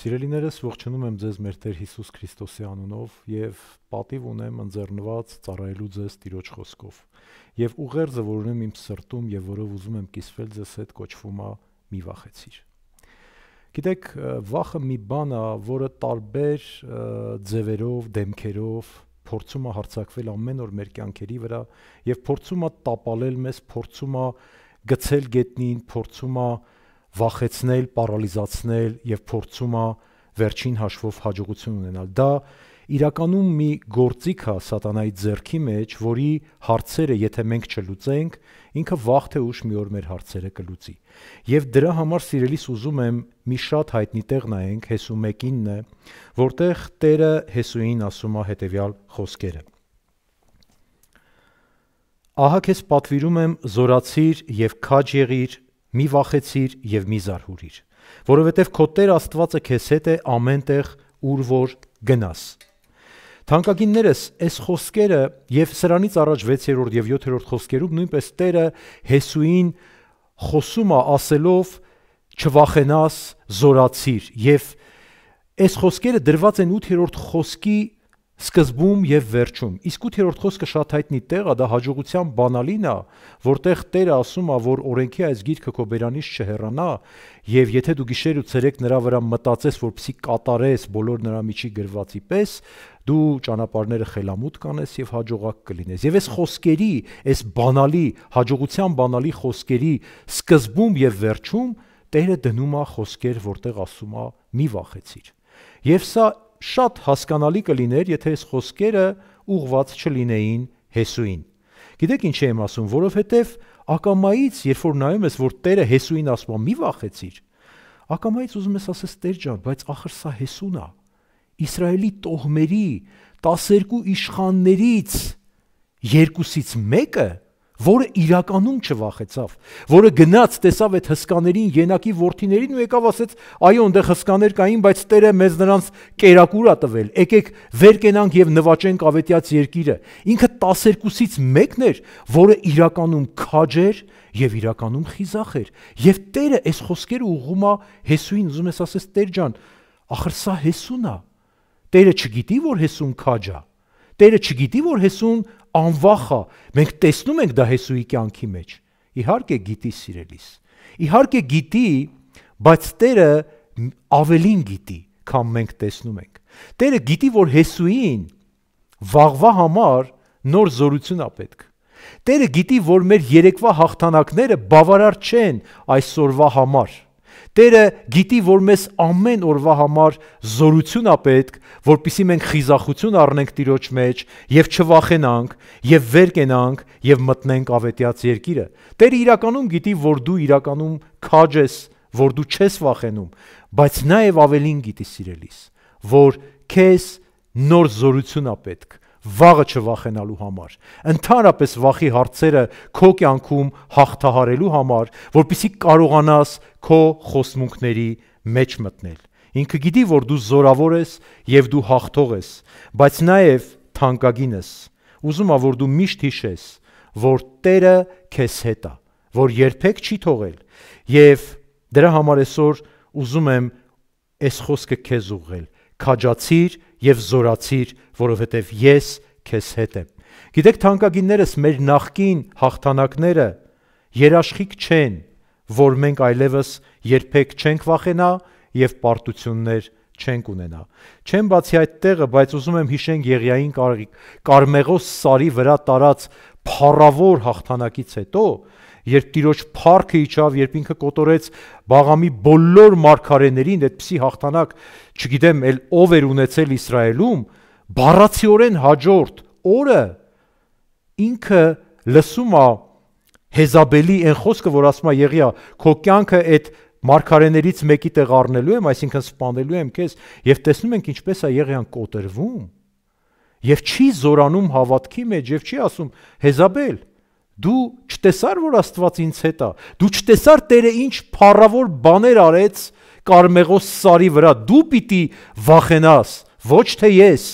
Սիրելիներս, ողջունում եմ ձեզ մեր Տեր Հիսուս Քրիստոսի անունով եւ պատիվ ունեմ ընձեռնված ծառայելու ձեզ Տիրոջ խոսքով։ Եվ ուղերձը, որ ունեմ իմ սրտում եւ որով ուզում եմ կիսվել ձեզ հետ, կոչվում է մի վախեցիր։ Գիտեք, վախը մի բան է, որը տարբեր ձևերով, դեմքերով փորձում է հարցակվել ամեն օր մեր կյանքերի վրա եւ փորձում է տապալել մեզ, փորձում է գցել գետնին, փորձում է վախեցնել, պարալիզացնել եւ փորձում է վերջին հաշվով հաջողություն ունենալ։ Դա իրականում մի գործիք է սատանայի ձեռքի մեջ, որի հարցերը, եթե մենք չլուծենք, ինքը վաղ թե ուշ մի օր մեր հարցերը կլուծի։ Եվ դրա համար սիրելիս ուզում եմ մի շատ հայտնի տեղ նայենք Հեսու 1:9-ը, որտեղ Տերը Հեսուին ասում է հետեւյալ խոսքերը. Ահա քեզ պատվիրում եմ զորացիր եւ քաջ եղիր Մի վախեցիր եւ մի զարհուրիր, որովհետեւ քո Տեր Աստվածը քեզ հետ է ամեն տեղ, ուր որ գնաս։ Թանկագիններս, այս խոսքերը եւ սրանից առաջ 6-րդ եւ 7-րդ խոսքերում նույնպես Տերը Հեսուին խոսում է ասելով չվախենաս, զորացիր եւ այս խոսքերը դրված են 8-րդ խոսքի սկզբում եւ վերջում։ Իսկ 8-րդ խոսքը շատ հայտնի տեղ է, դա հաջողության բանալին է, որտեղ Տերը ասում է, որ օրենքի այս գիրքը քո բերանից չհեռանա, եւ եթե դու գիշեր ու ցերեկ նրա վրա մտածես, որպեսի կատարես բոլոր նրա միջի գրվածի պես, դու ճանապարհները խելամուտ կանես եւ հաջողակ կլինես։ Եվ այս խոսքերի, այս բանալի, հաջողության բանալի խոսքերի սկզբում եւ վերջում Տերը դնում է խոսքեր, որտեղ ասում է՝ մի վախեցիր։ Եվ սա շատ հասկանալի կլիներ, եթե այս խոսքերը ուղված չլինեին Հեսուին։ Գիտեք ինչ եմ ասում, որովհետև ակամայից, երբ որ նայում ես, որ Տերը Հեսուին ասում է՝ «Մի վախեցիր»։ Ակամայից ուզում ես ասես Տեր ջան, բայց ախր սա Հեսուն է։ Իսրայելի տոհմերի 12 իշխաններից երկուսից մեկը որը իրականում չվախեցավ, որը գնաց տեսավ այդ հսկաներին, ենակի worthiներին ու եկավ ասեց. «Այո, այնտեղ հսկաներ կային, բայց Տերը մեզ նրանց կերակուր ա տվել։ Եկեք վեր կենանք եւ նվաճենք ավետյաց երկիրը»։ Ինքը 12-ից մեկն էր, որը իրականում քաջեր եւ իրականում խիզախ էր։ Եվ Տերը այս խոսքերը ուղում է Հեսուին, ուզում ես ասես Տեր ջան, ախր սա Հեսուն է։ Տերը չգիտի, որ Հեսուն քաջա։ Տերը չգիտի, որ Հեսուն անվախ է։ Մենք տեսնում ենք դա Հեսուի կյանքի մեջ։ Իհարկե գիտի սիրելիս։ Իհարկե գիտի, բայց Տերը ավելին գիտի, քան մենք տեսնում ենք։ Տերը գիտի, որ Հեսուին վաղվա համար նոր զորություն է պետք։ Տերը գիտի, որ մեր երեկվա հաղթանակները բավարար չեն այսօրվա համար։ Տերը գիտի, որ մեզ ամեն օրվա համար զորություն ա պետք, որpիսի մենք խիզախություն առնենք Տիրոջ մեջ եւ չվախենանք եւ վեր կենանք եւ մտնենք ավետյաց երկիրը։ Տերը իրականում գիտի, որ դու իրականում քաջ ես, որ դու չես վախենում, բայց նաեւ ավելին գիտի սիրելիս, որ քեզ նոր զորություն ա պետք, վաղը չվախենալու համար, ընդհանրապես վախի հարցերը քո կյանքում հաղթահարելու համար, որpիսի կարողանաս քո խոսմունքների մեջ մտնել։ Ինքը գիտի, որ դու զորավոր ես եւ դու հաղթող ես, բայց նաեւ թանկագին ես։ Ուզում ա որ դու միշտ հիշես, որ Տերը քեզ հետ է, որ երբեք չի թողել։ Եվ դրա համար այսօր ուզում եմ այս խոսքը քեզ ուղղել։ Քաջացիր եւ զորացիր, որովհետեւ ես քեզ հետ եմ։ Գիտեք, թանկագիններս, մեր նախկին հաղթանակները երաշխիք չեն, որ մենք այլևս երբեք չենք վախենա եւ պարտություններ չենք ունենա։ Չեմ բացի այդ տեղը, բայց ուզում եմ հիշենք Եղիային Կարմեղոս սարի վրա տարած փառավոր հաղթանակից հետո, երբ Տիրոջ փառքը իջավ, երբ ինքը կոտորեց Բաղամի բոլոր մարգարեներին, այդպիսի հաղթանակ, չգիտեմ, էլ ով էր ունեցել Իսրայելում, բառացիորեն հաջորդ օրը ինքը լսում է Հեզաբելի այն խոսքը, որ ասում է Եղիա, քո կյանքը այդ մարգարեներից մեկի տեղ առնելու եմ, այսինքն սպանելու եմ քեզ, եւ տեսնում ենք ինչպես է Եղիան կոտրվում եւ չի զորանում հավատքի մեջ եւ չի ասում Հեզաբել, Դու չտեսար, որ Աստված ինձ հետ է։ Դու չտեսար Տերը ինչ փառավոր բաներ արեց Կարմեղոս սարի վրա։ Դու պիտի վախենաս, ոչ թե ես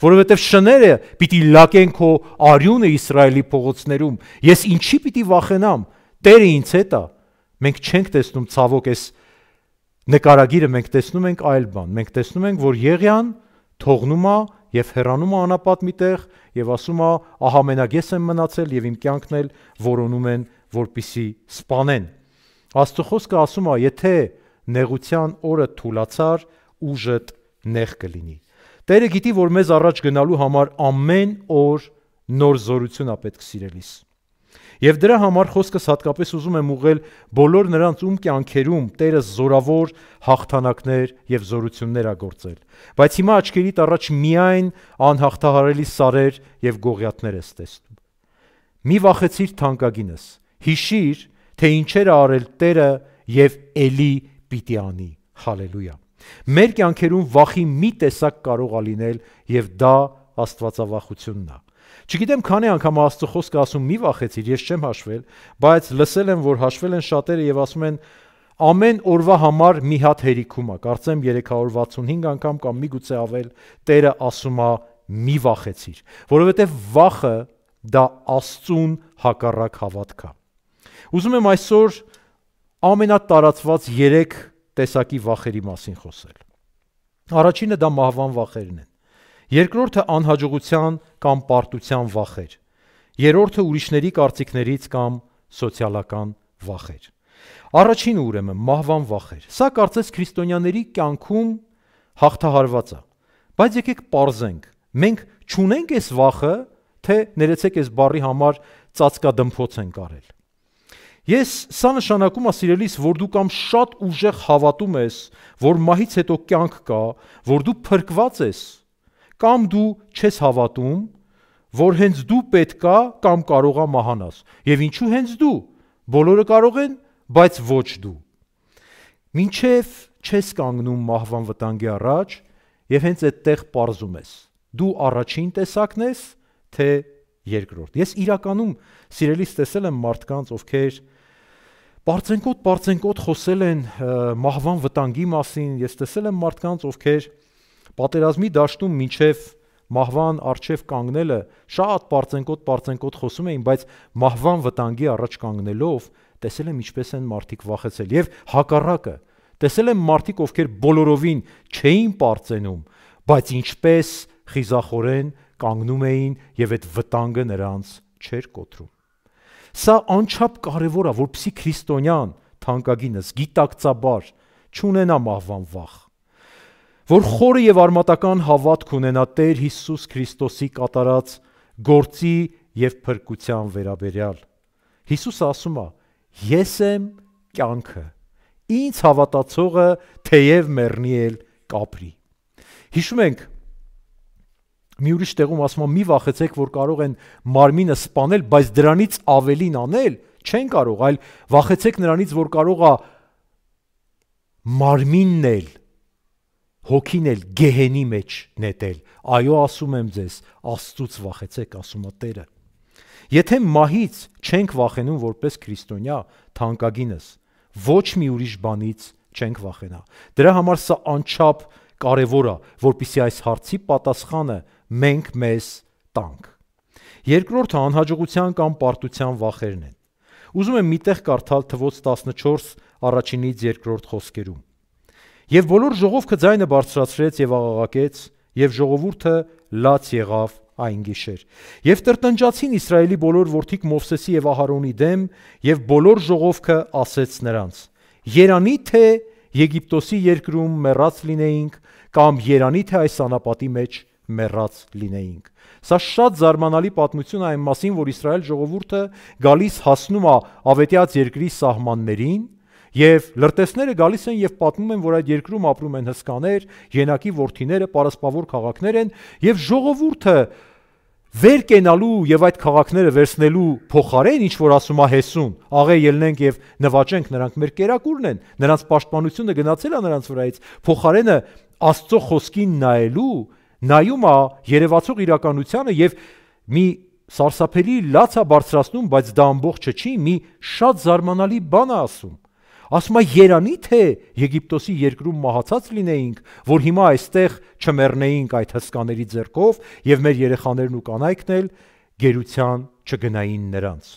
որովհետև շները պիտի լակեն քո արյունը Իսրայելի փողոցներում։ Ես ինչի պիտի վախենամ։ Տերը ինձ հետ է։ Մենք չենք տեսնում ցավոք այս նկարագիրը, մենք տեսնում ենք այլ բան։ Մենք տեսնում ենք, որ Եղիան թողնում է եւ հեռանում է անապատ մի տեղ եւ ասում է ահա մենակ ես եմ մնացել եւ իմ կյանքն էլ որոնում են որպիսի սپانեն աստծո խոսքը ասում է եթե նեղության օրը թուլացար ուժդ նեղ կլինի Տերը գիտի, որ մեզ առաջ գնալու համար ամեն օր նոր զորություն է պետք սիրելիս։ Եվ դրա համար խոսքս հատկապես ուզում եմ ուղղել բոլոր նրանց ում կյանքերում Տերը զորավոր հաղթանակներ եւ զորություններ ա գործել։ Բայց հիմա աչքերիդ առաջ միայն անհաղթահարելի սարեր եւ գողյատներ ես տեսնում։ Մի վախեցիր թանկագինս։ Հիշիր, թե ինչեր ա արել Տերը եւ ելի պիտի անի։ Հալելույա։ Մեր կյանքերում վախի մի տեսակ կարող ա լինել եւ դա Աստվածավախությունն է։ Չգիտեմ քանի անգամ Աստծո խոսքը ասում՝ մի վախեցիր, ես չեմ հաշվել, բայց լսել եմ, որ հաշվել են շատերը եւ ասում են ամեն օրվա համար մի հատ հերիքում է, կարծեմ 365 անգամ կամ միգուցե ավել, Տերը ասում է՝ մի վախեցիր, որովհետեւ վախը դա Աստծուն հակառակ հավատք է։ Ուզում եմ այսօր ամենատարածված 3 տեսակի վախերի մասին խոսել։ Առաջինը դա մահվան վախերն են երկրորդը անհաջողության կամ պարտության վախեր, երրորդը ուրիշների կարծիքներից կամ սոցիալական վախեր։ Առաջինը ուրեմն մահվան վախեր։ Սա կարծես քրիստոնյաների կյանքում հաղթահարված է։ Բայց եկեք parzենք։ Մենք ճունենք այս վախը, թե ներեցեք այս բարի համար ծածկադմփոց են կարել։ Ես սա նշանակում է սիրելիս, որ դու կամ շատ ուժեղ հավատում ես, որ մահից հետո կյանք կա, որ դու փրկված ես, Կամ դու չես հավատում, որ հենց դու պետքա կամ կարողա մահանաս։ Եվ ինչու հենց դու։ Բոլորը կարող են, բայց ոչ դու։ Մինչև չես կանգնում մահվան վտանգի առաջ եւ հենց այդտեղ parzում ես։ Դու առաջին տեսակն ես, թե երկրորդ։ Ես իրականում սիրելիս տեսել եմ մարդկանց, ովքեր Պարծենկոտ, պարծենկոտ խոսել են մահվան վտանգի մասին։ Ես տեսել եմ մարդկանց, ովքեր Պատերազմի դաշտում մինչև մահվան արչև կանգնելը շատ པարծենկոտ པարծենկոտ խոսում էին, բայց մահվան վտանգի առաջ կանգնելով տեսել եմ ինչպես են մարդիկ վախեցել եւ հակառակը տեսել եմ մարդիկ, ովքեր բոլորովին չէին པարծենում, բայց ինչպես խիզախորեն կանգնում էին եւ այդ վտանգը նրանց չէր կոտրում։ Սա անչափ կարեւոր է, որpիսի քրիստոնյան թանկագինս գիտակցաբար չունենա մահվան վախ որ խորը եւ արմատական հավատք ունենա Տեր Հիսուս Քրիստոսի կատարած գործի եւ փրկության վերաբերյալ։ Հիսուսը ասում է. Ես եմ կյանքը։ Ինձ հավատացողը թեև մեռնի էլ կապրի։ Հիշում ենք մի ուրիշ տեղում ասում եմ՝ մի վախեցեք, որ կարող են մարմինը սպանել, բայց դրանից ավելին անել չեն կարող, այլ վախեցեք նրանից, որ կարող է մարմինն էլ հոգին էլ գեհենի մեջ նետել։ Այո, ասում եմ ձեզ, Աստծուց վախեցեք, ասում է Տերը։ Եթե մահից չենք վախենում որպես քրիստոնյա, թանկագինս, ոչ մի ուրիշ բանից չենք վախենա։ Դրա համար սա անչափ կարևոր է, որpիսի այս հարցի պատասխանը մենք մեզ տանք։ Երկրորդը անհաջողության կամ պարտության վախերն են։ Ուզում եմ միտեղ կարդալ թվոց 14 առաջինից երկրորդ խոսքերում։ Եվ բոլոր ժողովքը ձայնը բարձրացրեց եւ աղաղակեց, եւ ժողովուրդը լաց եղավ այն գիշեր։ Եվ տրտնջացին Իսրայելի բոլոր որդիք Մովսեսի եւ Ահարոնի դեմ, եւ բոլոր ժողովքը ասեց նրանց. Երանի թե Եգիպտոսի երկրում մեռած լինեինք, կամ Երանի թե այս անապատի մեջ մեռած լինեինք։ Սա շատ զարմանալի պատմություն այն մասին, որ Իսրայել ժողովուրդը գալիս հասնում է ավետյաց երկրի սահմաններին, Եվ լրտեսները գալիս են եւ պատմում են, որ այդ երկրում ապրում են հսկաներ, ենակի worthiները, պարասպավոր քաղաքներ են եւ ժողովուրդը վեր կենալու եւ այդ քաղաքները վերցնելու փոխարեն ինչ որ ասում է Հեսուն, աղե ելնենք եւ նվաճենք նրանք մեր կերակուրն են, նրանց պաշտպանությունը գնացել է նրանց վրայից, փոխարենը Աստծո խոսքին նայելու, նայում է երևացող իրականությանը եւ մի սարսափելի լաց է բարձրացնում, բայց դա ամբողջը չի, մի շատ զարմանալի բան է ասում։ Ասում է Երանի թե Եգիպտոսի երկրում մահացած լինեինք, որ հիմա այստեղ չմեռնեինք այդ հսկաների ձեռքով եւ մեր երեխաներն ու կանայքն էլ գերության չգնային նրանց։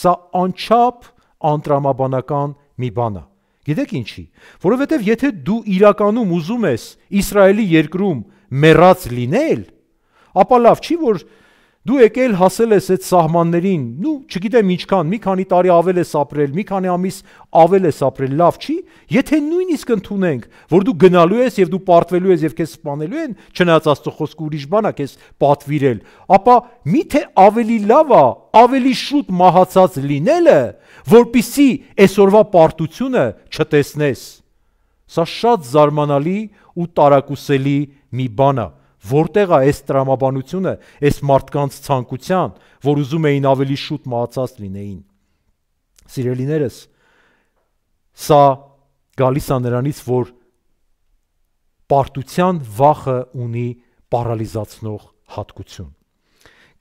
Սա անչափ անտրամաբանական մի բան է։ Գիտեք ինչի, որովհետև եթե դու իրականում ուզում ես Իսրայելի երկրում մեռած լինել, ապա լավ չի որ Դու եկել հասել ես այդ սահմաններին, ու չգիտեմ ինչքան, մի քանի տարի ավել ես ապրել, մի քանի ամիս ավել ես ապրել, լավ չի։ Եթե նույնիսկ ընդունենք, որ դու գնալու ես եւ դու պարտվելու ես եւ քեզ սպանելու են, չնայած Աստծո խոսքը ուրիշ բան է քեզ պատվիրել, ապա միթե ավելի լավ է ավելի շուտ մահացած լինելը, որpիսի այսօրվա պարտությունը չտեսնես։ Սա շատ զարմանալի ու տարակուսելի մի բան է։ Որտեղ է այս տրամաբանությունը, այս մարդկանց ցանկության, որ ուզում էին ավելի շուտ մահացած լինեին։ Սիրելիներս, սա գալիս է նրանից, որ պարտության վախը ունի պարալիզացնող հատկություն։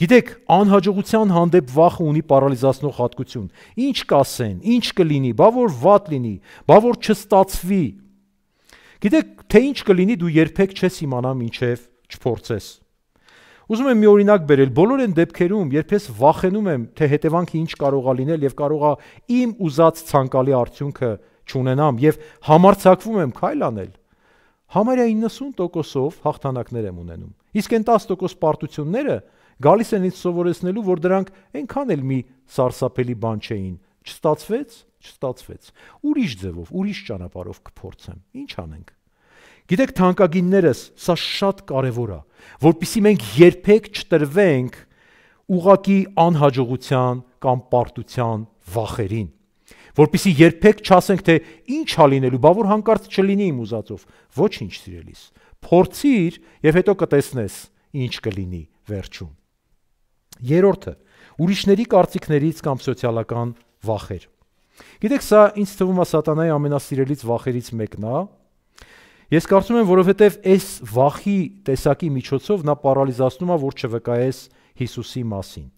Գիտեք, անհաջողության հանդեպ վախը ունի պարալիզացնող հատկություն։ Ինչ կասեն, ինչ կլինի, բա որ վատ լինի, բա որ չստացվի։ Գիտեք, թե ինչ կլինի դու երբեք չես իմանա ինչև չփորձես։ Ուզում եմ մի օրինակ բերել։ Բոլոր այն դեպքերում, երբ ես վախենում եմ, թե հետևանքը ինչ կարող է լինել եւ կարող է իմ ուզած ցանկալի արդյունքը չունենամ եւ համարցակվում եմ քայլ անել, համարյա 90%-ով հաղթանակներ եմ ունենում։ Իսկ այն 10% պարտությունները գալիս են ինձ սովորեցնելու, որ դրանք այնքան էլ մի սարսափելի բան չէին։ Չստացվեց, չստացվեց։ Ուրիշ ձևով, ուրիշ ճանապարհով կփորձեմ։ Ինչ անենք։ Գիտեք, թանկագիններս, սա շատ կարևոր է, որpիսի մենք երբեք չտրվենք ուղակի անհաջողության կամ պարտության վախերին որpիսի երբեք չասենք թե ինչ հա լինելու, բա որ հանկարծ չլինի իմ ուզածով, ոչինչ սիրելիս։ Փորձիր եւ հետո կտեսնես ինչ կլինի վերջում։ Երորդը՝ ուրիշների կարծիքներից կամ սոցիալական վախեր։ Գիտեք, սա ինձ թվում է սատանայի ամենասիրելից վախերից մեկն է, Ես կարծում եմ, որովհետև այս վախի տեսակի միջոցով նա պարալիզացնում է, որ չվկայես Հիսուսի մասին։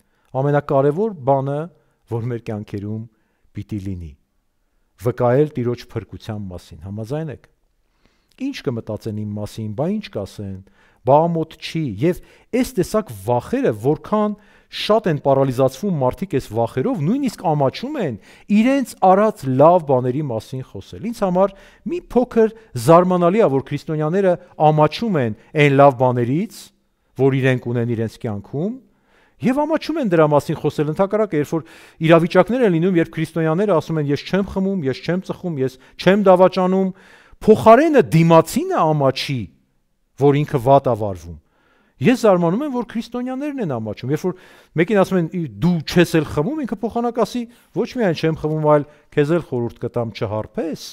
Ամենակարևոր բանը, որ մեր կյանքերում պիտի լինի, վկայել Տիրոջ փրկության մասին։ Համաձայն եք։ Ինչ կմտածեն իմ մասին, բա ինչ կասեն, բամոտ չի եւ այս տեսակ վախերը որքան շատ են պարալիզացվում մարդիկ այս վախերով նույնիսկ ամաչում են իրենց արած լավ բաների մասին խոսել։ Ինձ համար մի փոքր զարմանալի է, որ քրիստոնյաները ամաչում են այն լավ բաներից, որ իրենք ունեն իրենց կյանքում, Եվ ամաչում են դրա մասին խոսել ընդհակառակ, երբ որ իրավիճակներ են լինում, երբ քրիստոնյաները ասում են՝ ես չեմ խմում, ես չեմ ծխում, ես չեմ դավաճանում, փոխարենը դիմացինը ամաչի որ ինքը վատ ավարվում։ Ես զարմանում եմ, որ քրիստոնյաներն են ամաչում, երբ որ մեկին ասում են դու չես էլ խմում, ինքը փոխանակ ասի ոչ միայն չեմ խմում, այլ քեզ էլ խորուրդ կտամ չհարփես,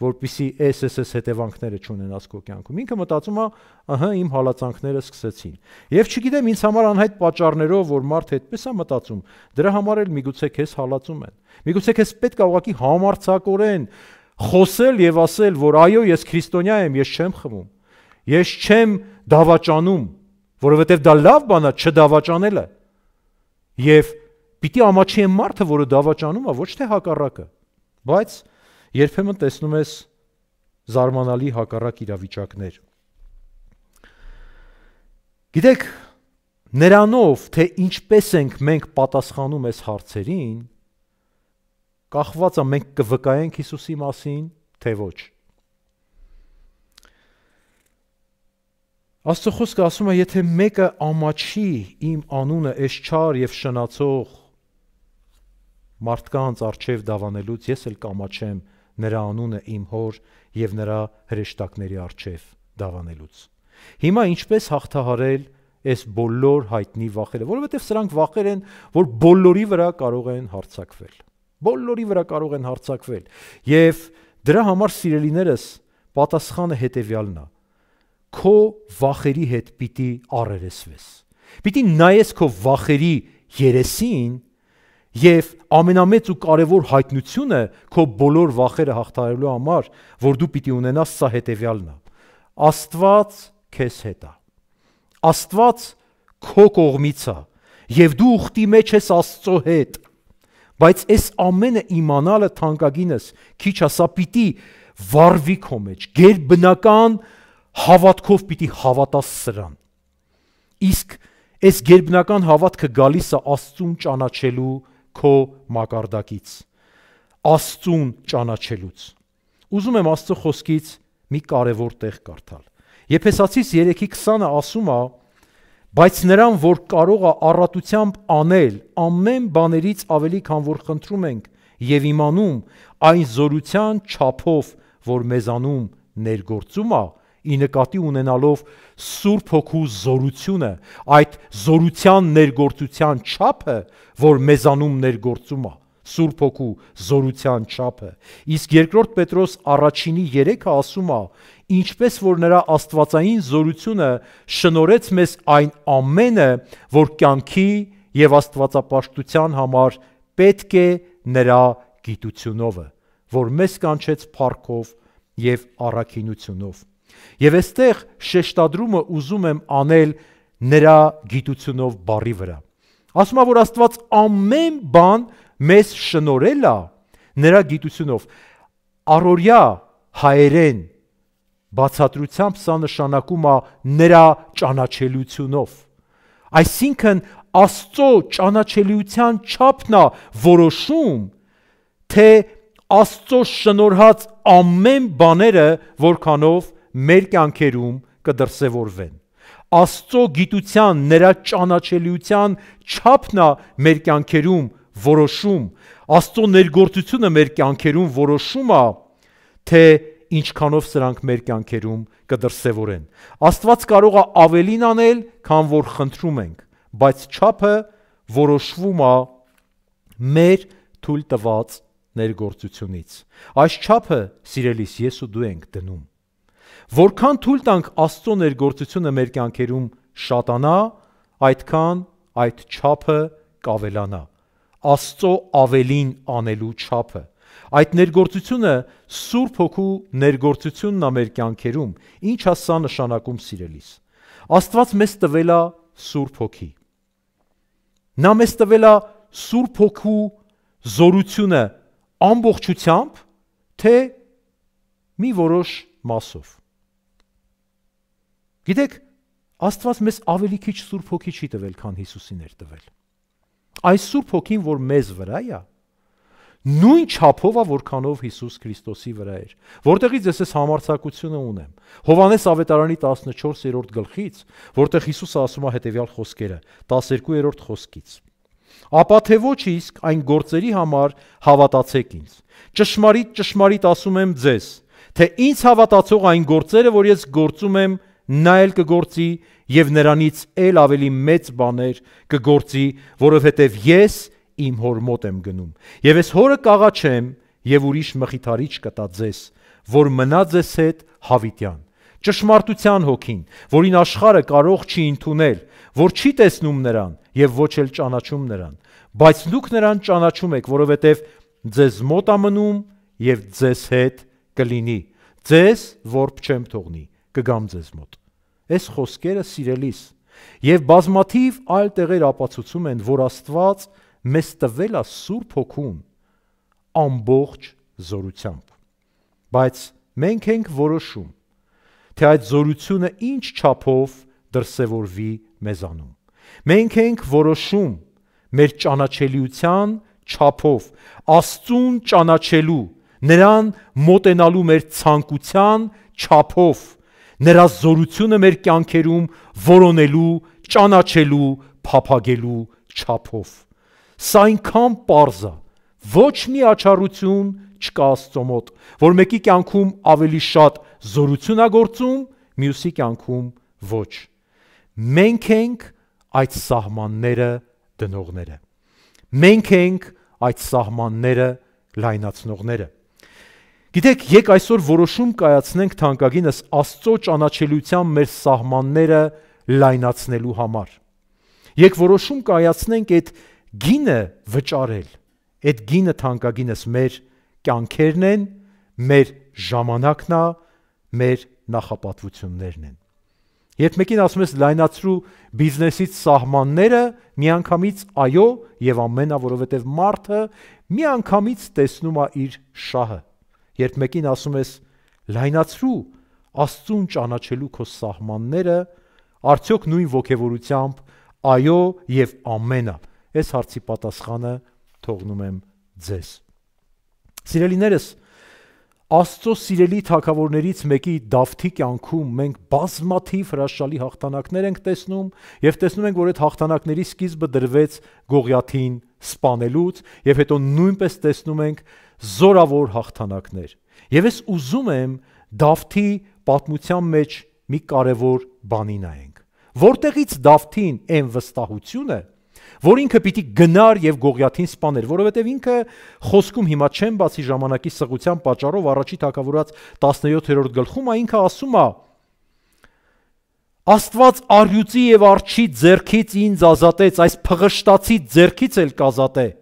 որpիսի էս էս էս հետևանքները չունենաս քո կյանքում։ Ինքը մտածում է, ահա իմ հալածանքները սկսեցին։ Եվ չգիտեմ, ինձ համար անհայտ պատճառներով, որ մարդ այդպես է մտածում, դրա համար էլ միգուցե քեզ հալածում են։ Միգուցե քեզ պետք է ուղղակի համարցակորեն խոսել եւ ասել, որ այո, ես քրիստոնյա եմ, ես չեմ խմում Ես չեմ դավաճանում, որովհետև դա լավ բան է չդավաճանելը։ Եվ պիտի ամաչի այն մարդը, որը դավաճանում է, ոչ թե հակառակը։ Բայց երբեմն տեսնում ես զարմանալի հակառակ իրավիճակներ։ Գիտեք, նրանով, թե ինչպես ենք մենք պատասխանում այս հարցերին, կախված է մենք կվկայենք Հիսուսի մասին, թե ոչ։ Աստծո խոսքը ասում է, եթե մեկը ամաչի իմ անունը այս չար եւ շնացող մարդկանց արչև դավանելուց ես էլ կամաչեմ նրա անունը իմ հոր եւ նրա հրեշտակների արչև դավանելուց։ Հիմա ինչպես հաղթահարել այս բոլոր հայտնի վախերը, որովհետեւ սրանք վախեր են, որ բոլորի վրա կարող են հարցակվել։ Բոլորի վրա կարող են հարցակվել։ Եվ դրա համար սիրելիներս պատասխանը հետեւյալն է։ հետև քո վախերի հետ պիտի առերեսվես։ Պիտի նայես քո վախերի երեսին եւ ամենամեծ ու կարևոր հայտնությունը քո բոլոր վախերը հաղթահարելու համար, որ դու պիտի ունենաս, սա հետեւյալն է։ Աստված քեզ հետ է։ Աստված քո կողմից է եւ դու ուխտի մեջ ես Աստծո հետ։ Բայց այս ամենը իմանալը թանկագինս քիչ ասա պիտի վարվի քո մեջ, գեր բնական հավատքով պիտի հավատաս սրան։ Իսկ այս գերբնական հավատքը գալիս է Աստծուն ճանաչելու քո մակարդակից։ Աստծուն ճանաչելուց։ Ուզում եմ Աստծո խոսքից մի կարևոր տեղ կարդալ։ Եփեսացիս 3:20-ը ասում է, բայց նրան, որ կարող է առատությամբ անել ամեն բաներից ավելի, քան որ խնդրում ենք, եւ իմանում այն զորության չափով, որ մեզանում ներգործում է, ի նկատի ունենալով Սուրբ Հոգու զորությունը, այդ զորության ներգործության չափը, որ մեզանում ներգործում է, Սուրբ Հոգու զորության չափը։ Իսկ 2 Պետրոս առաջինի 3-ը ասում է, ինչպես որ նրա աստվածային զորությունը շնորեց մեզ այն ամենը, որ կյանքի եւ աստվածապաշտության համար պետք է նրա գիտությունովը, որ մեզ կանչեց փառքով եւ առաքինությունով։ Եվ այստեղ շեշտադրումը ուզում եմ անել նրա գիտությունով բարի վրա։ Ասում է, որ Աստված ամեն բան մեզ շնորել է նրա գիտությունով։ Առօրյա հայերեն բացատրությամբ սա նշանակում է նրա ճանաչելիությունով։ Այսինքն Աստծո ճանաչելիության չափն է որոշում, թե Աստծո շնորհած ամեն բաները որքանով մեր կյանքերում կդրսևորվեն։ Աստծո գիտության, նրա ճանաչելիության չափն է մեր կյանքերում որոշում, Աստծո ներգործությունը մեր կյանքերում որոշում է, թե ինչքանով սրանք մեր կյանքերում կդրսևորեն։ Աստված կարող է ավելին անել, քան որ խնդրում ենք, բայց չափը որոշվում է մեր թույլ տված ներգործությունից։ Այս չափը, սիրելիս, ես ու դու ենք դնում Որքան թույլ տանք Աստծո ներգործությունը մեր կյանքերում շատանա, այդքան այդ ճափը կավելանա։ Աստծո ավելին անելու ճափը։ Այդ ներգործությունը Սուրբ Հոգու ներգործությունն է մեր կյանքերում, ինչ ասա նշանակում սիրելիս։ Աստված մեզ տվել է Սուրբ Հոգի։ Նա մեզ տվել է Սուրբ Հոգու զորությունը ամբողջությամբ, թե մի որոշ մասով։ Գիտեք, Աստված մեզ ավելի քիչ Սուրբ Հոգի չի տվել, քան Հիսուսին էր տվել։ Այս Սուրբ Հոգին, որ մեզ վրա է, նույն չափով է, որքանով Հիսուս Քրիստոսի վրա էր։ Որտեղից ես այս համարձակությունը ունեմ։ Հովանես ավետարանի 14-րդ գլխից, որտեղ Հիսուսը ասում է հետևյալ խոսքերը, 12-րդ խոսքից։ Ապա թե ոչ իսկ այն գործերի համար հավատացեք ինձ։ Ճշմարիտ ճշմարիտ ասում եմ ձեզ, թե ինձ հավատացող այն գործերը, որ ես գործում եմ, նա էլ կգործի եւ նրանից էլ ավելի մեծ բաներ կգործի, որովհետեւ ես իմ հոր մոտ եմ գնում։ Եվ ես հորը կաղաչեմ եւ ուրիշ մխիթարիչ կտա ձեզ, որ մնա ձեզ հետ հավիտյան ճշմարտության հոգին, որին աշխարը կարող չի ընդունել, որ չի տեսնում նրան եւ ոչ էլ ճանաչում նրան, բայց դուք նրան ճանաչում եք, որովհետեւ ձեզ մոտ ամնում եւ ձեզ հետ կլինի։ Ձեզ որբ չեմ թողնի, կգամ ձեզ մոտ։ Այս խոսքերը սիրելիս եւ բազմաթիվ այլ տեղեր ապացուցում են, որ Աստված մեզ տվել է Սուրբ Հոգուն ամբողջ զորությամբ։ Բայց մենք ենք որոշում, թե այդ զորությունը ինչ չափով դրսևորվի մեզանում։ Մենք ենք որոշում մեր ճանաչելիության չափով Աստուն ճանաչելու, նրան մոտենալու մեր ցանկության չափով նրա զորությունը մեր կյանքերում որոնելու, ճանաչելու, փափագելու չափով։ Սա այնքան པարզ է, ոչ մի աչառություն չկա Աստծո մոտ, որ մեկի կյանքում ավելի շատ զորություն է գործում, մյուսի կյանքում ոչ։ Մենք ենք այդ սահմանները դնողները։ Մենք ենք այդ սահմանները լայնացնողները։ Գիտեք, եկ այսօր որոշում կայացնենք թանկագինս Աստծո ճանաչելիության մեր սահմանները լայնացնելու համար։ Եկ որոշում կայացնենք այդ գինը վճարել։ Այդ գինը թանկագինս մեր կյանքերն են, մեր ժամանակն է, մեր նախապատվություններն են։ Երբ մեկին ասում ես լայնացրու բիզնեսից սահմանները, միանգամից այո եւ ամենա, որովհետեւ մարդը միանգամից տեսնում է իր շահը Երբ մեկին ասում ես լայնացրու Աստծուն ճանաչելու քո սահմանները, արդյոք նույն ողևորությամբ այո եւ ամենա։ Այս հարցի պատասխանը թողնում եմ ձեզ։ Սիրելիներս, Աստծո սիրելի թակավորներից մեկի Դավթի կյանքում մենք բազմաթիվ հրաշալի հաղթանակներ ենք տեսնում եւ տեսնում ենք, որ այդ հաղթանակների սկիզբը դրվեց Գողիաթին սպանելուց եւ հետո նույնպես տեսնում ենք, զորավոր հաղթանակներ։ Եվ ես ուզում եմ Դավթի պատմության մեջ մի կարևոր բանի նայենք։ Որտեղից Դավթին այն վստահությունը, որ ինքը պիտի գնար եւ Գողիաթին սպաներ, որովհետեւ ինքը խոսքում հիմա չեմ բացի ժամանակի սղության պատճառով առաջի թակավորած 17-րդ գլխում, այն ինքը ասում է. Աստված արյուծի եւ արջի ձեռքից ինձ ազատեց, այս փղշտացի ձեռքից էլ կազատե։ կա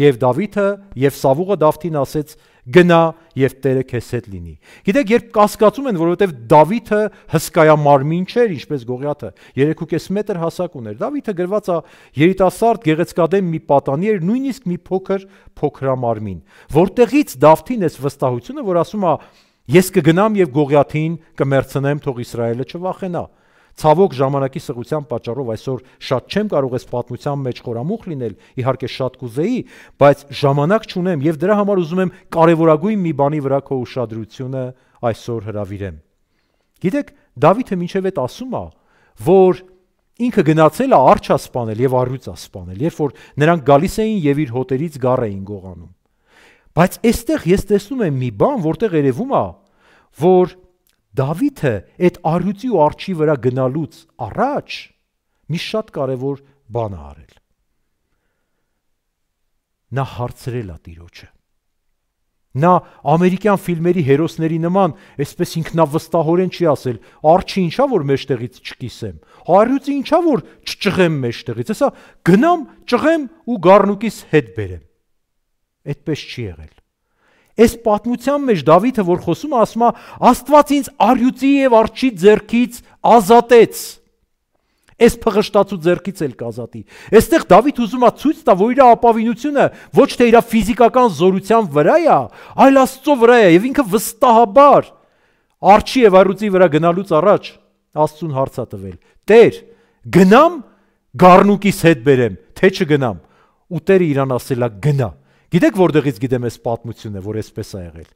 Եվ Դավիթը եւ Սավուղը Դավթին ասեց. գնա եւ Տերը քեզ հետ լինի։ Գիտեք, երբ կասկածում են, որովհետեւ Դավիթը հսկայամարմին չէր, ինչպես Գողիաթը, 3.5 մետր հասակ ուներ։ Դավիթը գրված է երիտասարդ գեղեցկադեմ մի պատանի էր, նույնիսկ մի փոքր փոքրամարմին, որտեղից Դավթին էս վստահությունը, որ ասում է, ես կգնամ եւ Գողիաթին կմերցնեմ, թող Իսրայելը չվախենա։ չվ Ցավոք ժամանակի սղության պատճառով այսօր շատ չեմ կարող այս պատմության մեջ խորամուխ լինել, իհարկե շատ կուզեի, բայց ժամանակ չունեմ եւ դրա համար ուզում եմ կարեւորագույն մի բանի վրա քո ուշադրությունը այսօր հրավիրեմ։ Գիտեք, Դավիթը մինչև այդ ասում է, որ ինքը գնացել է արչա սպանել եւ առյուծա սպանել, երբ որ նրանք գալիս էին եւ իր հոտերից գառ էին գողանում։ Բայց այստեղ ես տեսնում եմ մի բան, որտեղ երևում է, որ Դավիթը այդ առյուծի ու արջի վրա գնալուց առաջ մի շատ կարևոր բան է արել։ Նա հարցրել է Տիրոջը։ Նա ամերիկյան ֆիլմերի հերոսների նման, այսպես ինքնավստահորեն չի ասել, արջի ինչա որ մեջտեղից չկիսեմ, առյուծի ինչա որ չճղեմ մեջտեղից, հեսա գնամ, ճղեմ ու գառնուկիս հետ բերեմ։ Այդպես չի եղել։ Այս պատմության մեջ Դավիթը որ խոսում ասում է Աստված ինձ արյուծի եւ արջի ձեռքից ազատեց։ Այս փղշտացու ձեռքից էլ կազատի։ Այստեղ Դավիթ ուզում է ցույց տա, որ իր ապավինությունը ոչ թե իր ֆիզիկական զորության վրա է, այլ Աստծո վրա է եւ ինքը վստահաբար արջի եւ արյուծի վրա գնալուց առաջ Աստծուն հարցա տվել. Տեր, գնամ, գառնուկիս հետ բերեմ, թե չգնամ։ Ու Տերը իրան ասելա գնա։ Գիտեք որտեղից գիտեմ այս պատմությունը, որ այսպես է եղել։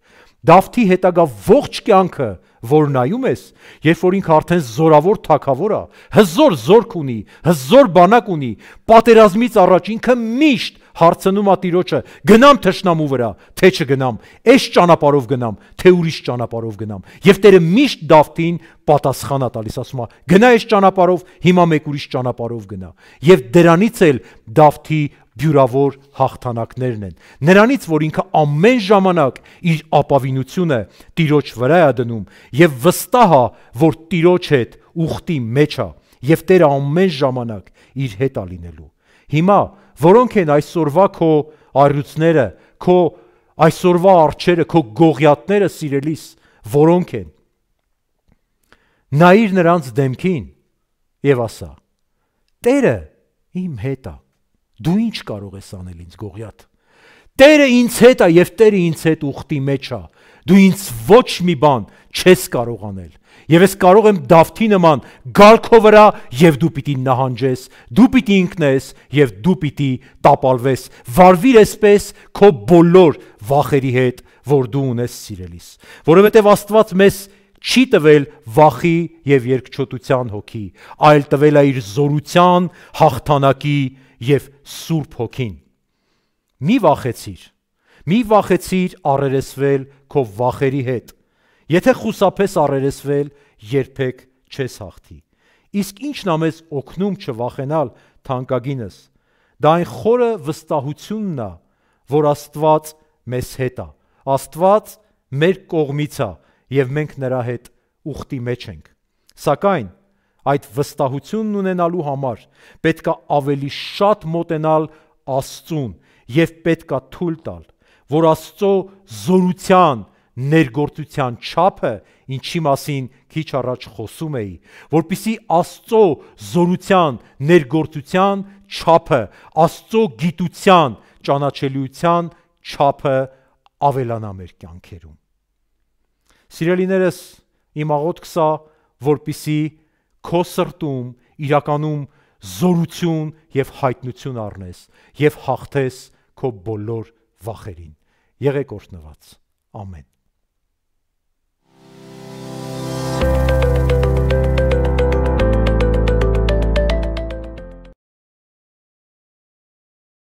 Դավթի հետագա ողջ կյանքը, որ նայում ես, երբ որ ինքը արդեն զորավոր թակավոր է, հզոր զորք ունի, հզոր բանակ ունի, պատերազմից առաջ ինքը միշտ հարցնում է Տիրոջը. գնամ թշնամու վրա, թե չգնամ, այս ճանապարով գնամ, թե ուրիշ ճանապարով գնամ։ Եվ Տերը միշտ Դավթին պատասխան է տալիս, ասում է. գնա այս ճանապարով, հիմա մեկ ուրիշ ճանապարով գնա։ Եվ դրանից էլ Դավթի բյուրավոր հաղթանակներն են։ Նրանից, որ ինքը ամեն ժամանակ իր ապավինությունը Տիրոջ վրա է դնում եւ վստահ է, որ Տիրոջ հետ ուխտի մեջ է եւ Տերը ամեն ժամանակ իր հետ է լինելու։ Հիմա որոնք են այսօրվա քո առյուծները, քո այսօրվա արջերը, քո գողյատները սիրելիս, որոնք են։ Նայիր նրանց դեմքին եւ ասա. Տերը իմ հետ է։ Դու ինչ կարող ես անել ինձ Գողիաթ։ Տերը ինձ հետ է եւ Տերը ինձ հետ ուխտի մեջ է։ Դու ինձ ոչ մի բան չես կարող անել։ Եվ ես կարող եմ Դավթի նման գալքո վրա եւ դու պիտի նահանջես, դու պիտի ինքնես եւ դու պիտի տապալվես։ Վարվիր այսպես քո բոլոր վախերի հետ, որ դու ունես սիրելիս, որովհետեւ Աստված մեզ չի տվել վախի եւ երկչոտության հոգի, այլ տվել է իր զորության, հաղթանակի եւ Սուրբ Հոգին։ Մի վախեցիր։ Մի վախեցիր առերեսվել քո վախերի հետ։ Եթե խուսափես առերեսվել, երբեք չես հաղթի։ Իսկ ի՞նչն ա մեզ օգնում չվախենալ թանկագինս։ Դա այն խորը վստահությունն է, որ Աստված մեզ հետ է։ Աստված մեր կողմից է եւ մենք նրա հետ ուխտի մեջ ենք։ Սակայն այդ վստահությունն ունենալու համար պետք է ավելի շատ մոտենալ Աստծուն եւ պետք է թույլ տալ, որ Աստծո զորության ներգործության չափը, ինչի մասին քիչ առաջ խոսում էի, որpիսի Աստծո զորության ներգործության չափը, Աստծո գիտության ճանաչելիության չափը ավելանա մեր կյանքերում։ Սիրելիներս, իմ աղոթքսա, որpիսի քո սրտում իրականում զորություն եւ հայտնություն առնես եւ հաղթես քո բոլոր վախերին։ Եղեք օրհնված։ Ամեն։